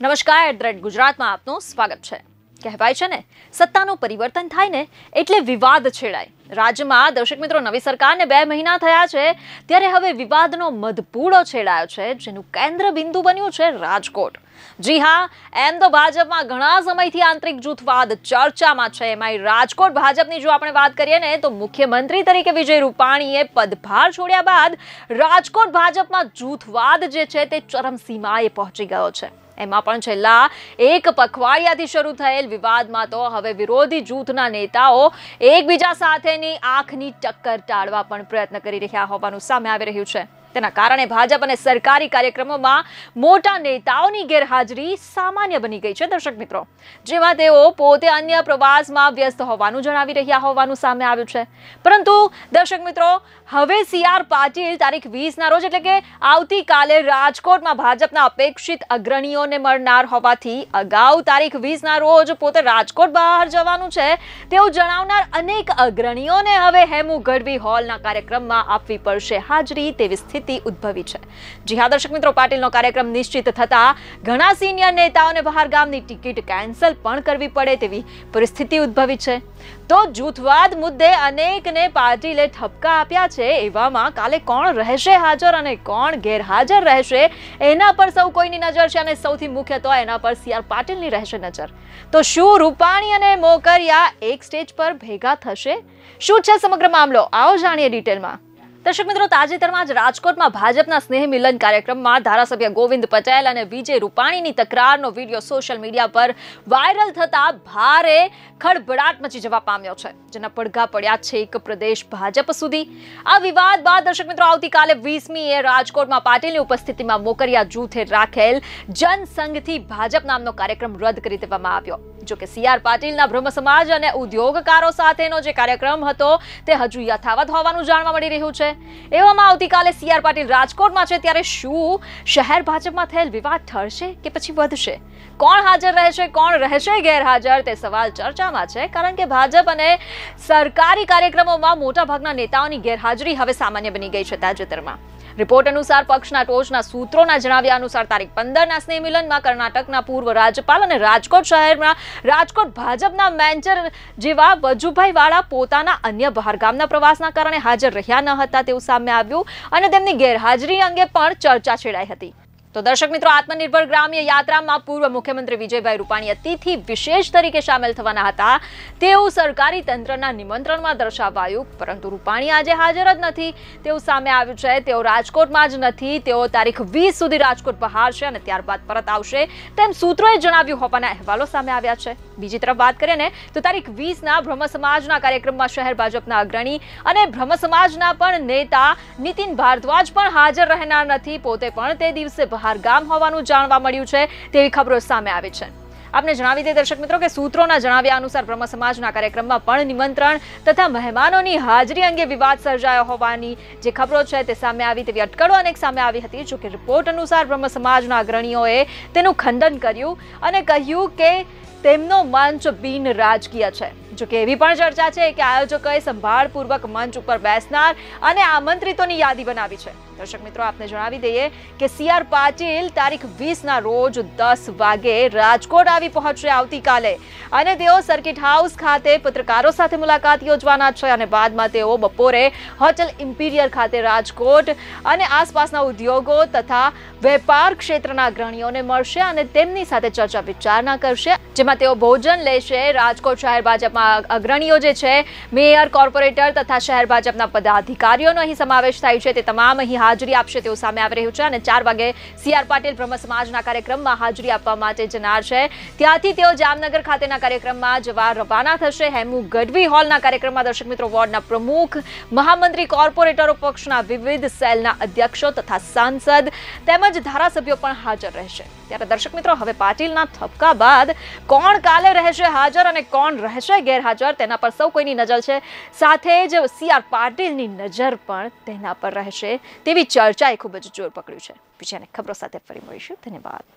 નમસ્કાર at the ગુજરાતમાં આપનું સ્વાગત છે કહેવાય છે ને સત્તાનું પરિવર્તન થાય ને એટલે વિવાદ છેડાય રાજ્યમાં દર્શક મિત્રો નવી સરકારને બે મહિના થયા છે ત્યારે હવે વિવાદનો મધપૂડો છેડાયો છે જેનું કેન્દ્ર બિંદુ બન્યું છે રાજકોટ જી હા એમ તો ભાજપમાં ઘણા સમયથી આંતરિક જૂથવાદ ચર્ચામાં છે એમાં રાજકોટ ભાજપની જો આપણે વાત કરીએ ને તો મુખ્યમંત્રી તરીકે વિજય રૂપાણીએ પદભાર છોડ્યા બાદ રાજકોટ ભાજપમાં જૂથવાદ જે છે તે ચરમસીમાએ પહોંચી ગયો છે એમાં પણ છેલ્લા એક પખવાડિયાથી શરૂ થયેલ વિવાદમાં તો હવે વિરોધી જૂથના નેતાઓ એકબીજા સાથેની આંખની ટક્કર ટાળવા પણ પ્રયત્ન કરી રહ્યા હોવાનું સામે આવી રહ્યું છે તેના કારણે ભાજપ અને સરકારી કાર્યક્રમોમાં મોટા નેતાઓની ગેરહાજરી સામાન્ય બની ગઈ છે દર્શક મિત્રો જેમાં તેઓ પોતે અન્ય પ્રવાસમાં વ્યસ્ત હોવાનું જણાવી રહ્યા હોવાનું સામે આવ્યું છે પરંતુ દર્શક મિત્રો હવે સી આર પાટીલ તારીખ વીસના રોજ એટલે કે આવતીકાલે રાજકોટમાં ભાજપના અપેક્ષિત અગ્રણીઓને મળનાર હોવાથી અગાઉ તારીખ વીસના રોજ પોતે રાજકોટ બહાર જવાનું છે તેઓ જણાવનાર અનેક અગ્રણીઓને હવે હેમુ ગઢવી હોલના કાર્યક્રમમાં આપવી પડશે હાજરી તેવી સ્થિતિ સ્થિતિ ઉદ્ભવી છે જી દર્શક મિત્રો પાટીલનો કાર્યક્રમ નિશ્ચિત થતા ઘણા સિનિયર નેતાઓને બહારગામની ટિકિટ કેન્સલ પણ કરવી પડે તેવી પરિસ્થિતિ ઉદ્ભવી છે તો જૂથવાદ મુદ્દે અનેકને પાટીલે ઠપકા આપ્યા છે એવામાં કાલે કોણ રહેશે હાજર અને કોણ ગેરહાજર રહેશે એના પર સૌ કોઈની નજર છે અને સૌથી મુખ્ય તો એના પર સી આર પાટીલની રહેશે નજર તો શું રૂપાણી અને મોકરિયા એક સ્ટેજ પર ભેગા થશે શું છે સમગ્ર મામલો આવો જાણીએ ડિટેલમાં દર્શક મિત્રો તાજેતરમાં જ રાજકોટમાં ભાજપના સ્નેહ મિલન કાર્યક્રમમાં ધારાસભ્ય ગોવિંદ પટેલ અને વિજય રૂપાણીની તકરારનો વિડીયો સોશિયલ મીડિયા પર વાયરલ થતા ભારે ખળભળાટ મચી જવા પામ્યો છે જેના પડઘા પડ્યા છે એક પ્રદેશ ભાજપ સુધી આ વિવાદ બાદ દર્શક મિત્રો આવતીકાલે વીસમીએ રાજકોટમાં પાટીલની ઉપસ્થિતિમાં મોકરિયા જૂથે રાખેલ જનસંઘથી ભાજપ નામનો કાર્યક્રમ રદ કરી દેવામાં આવ્યો જોકે સી આર પાટીલના બ્રહ્મ સમાજ અને ઉદ્યોગકારો સાથેનો જે કાર્યક્રમ હતો તે હજુ યથાવત હોવાનું જાણવા મળી રહ્યું છે એવામાં આવતીકાલે સીઆર પાટીલ રાજકોટમાં છે ત્યારે શું શહેર ભાજપમાં થયેલ વિવાદ ઠરશે કે પછી વધશે કોણ હાજર રહેશે કોણ રહેશે ગેરહાજર તે સવાલ ચર્ચામાં છે કારણ કે ભાજપ અને સરકારી કાર્યક્રમોમાં મોટાભાગના નેતાઓની ગેરહાજરી હવે સામાન્ય બની ગઈ છે તાજેતરમાં રિપોર્ટ અનુસાર પક્ષના ટોચના સૂત્રોના જણાવ્યા અનુસાર તારીખ પંદરના સ્નેહ મિલનમાં કર્ણાટકના પૂર્વ રાજ્યપાલ અને રાજકોટ શહેરમાં રાજકોટ ભાજપના મેનેજર જેવા વજુભાઈ વાળા પોતાના અન્ય બહારગામના પ્રવાસના કારણે હાજર રહ્યા ન હતા તેવું સામે આવ્યું અને તેમની ગેરહાજરી અંગે પણ ચર્ચા છેડાઈ હતી તો દર્શક મિત્રો આત્મનિર્ભર ગ્રામ્ય યાત્રામાં પૂર્વ મુખ્યમંત્રી વિજયભાઈ રૂપાણી અતિથિ વિશેષ તરીકે સામેલ થવાના હતા તેઓ સરકારી તંત્રના નિમંત્રણમાં દર્શાવાયું પરંતુ રૂપાણી આજે હાજર જ નથી તેવું સામે આવ્યું છે તેઓ રાજકોટમાં જ નથી તેઓ તારીખ વીસ સુધી રાજકોટ બહાર છે અને ત્યારબાદ પરત આવશે તેમ સૂત્રોએ જણાવ્યું હોવાના અહેવાલો સામે આવ્યા છે બીજી તરફ વાત કરીએ ને તો તારીખ વીસના બ્રહ્મ સમાજના કાર્યક્રમમાં શહેર ભાજપના અગ્રણી અને બ્રહ્મ સમાજના પણ નેતા નીતિન ભારદ્વાજ પણ હાજર રહેનાર નથી પોતે પણ તે દિવસે બહાર ગામ હોવાનું જાણવા મળ્યું છે તેવી ખબરો સામે આવી છે આપને જણાવી દે દર્શક મિત્રો કે સૂત્રોના જણાવ્યા અનુસાર બ્રહ્મ સમાજના કાર્યક્રમમાં પણ નિમંત્રણ તથા મહેમાનોની હાજરી અંગે વિવાદ સર્જાયો હોવાની જે ખબરો છે તે સામે આવી તેવી અટકળો અનેક સામે આવી હતી જોકે રિપોર્ટ અનુસાર બ્રહ્મ સમાજના અગ્રણીઓએ તેનું ખંડન કર્યું અને કહ્યું કે તેમનો મંચ બિન રાજકીય છે જોકે એવી પણ ચર્ચા છે કે આયોજકોએ સંભાળપૂર્વક મંચ ઉપર બેસનાર અને આમંત્રિતોની યાદી બનાવી છે દર્શક મિત્રો આપને જણાવી દઈએ કે સીઆર પાટીલ તારીખ વીસના રોજ દસ વાગે રાજકોટ આવી પહોંચશે આવતીકાલે અને તેઓ સર્કિટ હાઉસ ખાતે પત્રકારો સાથે મુલાકાત યોજવાના છે અને બાદમાં તેઓ બપોરે હોટેલ ઇમ્પિરિયર ખાતે રાજકોટ અને આસપાસના ઉદ્યોગો તથા વેપાર ક્ષેત્રના અગ્રણીઓને મળશે અને તેમની સાથે ચર્ચા વિચારણા કરશે જેમાં જેમાં તેઓ ભોજન લેશે રાજકોટ શહેર ભાજપમાં અગ્રણીઓ જે છે મેયર કોર્પોરેટર તથા શહેર ભાજપના પદાધિકારીઓનો અહીં સમાવેશ થાય છે તે તમામ અહીં હાજરી આપશે તેવું સામે આવી રહ્યું છે અને ચાર વાગે સીઆર પાટીલ બ્રહ્મ સમાજના કાર્યક્રમમાં હાજરી આપવા માટે જનાર છે ત્યાંથી તેઓ જામનગર ખાતેના કાર્યક્રમમાં જવા રવાના થશે હેમુ ગઢવી હોલના કાર્યક્રમમાં દર્શક મિત્રો વોર્ડના પ્રમુખ મહામંત્રી કોર્પોરેટરો પક્ષના વિવિધ સેલના અધ્યક્ષો તથા સાંસદ તેમજ ધારાસભ્યો પણ હાજર રહેશે ત્યારે દર્શક મિત્રો હવે પાટીલના થપકા બાદ કોણ કાલે રહેશે હાજર અને કોણ રહેશે ગેરહાજર તેના પર સૌ કોઈની નજર છે સાથે જ સીઆર આર પાટીલની નજર પણ તેના પર રહેશે તેવી ચર્ચાએ ખૂબ જ જોર પકડ્યું છે બીજાને ખબરો સાથે ફરી મળીશું ધન્યવાદ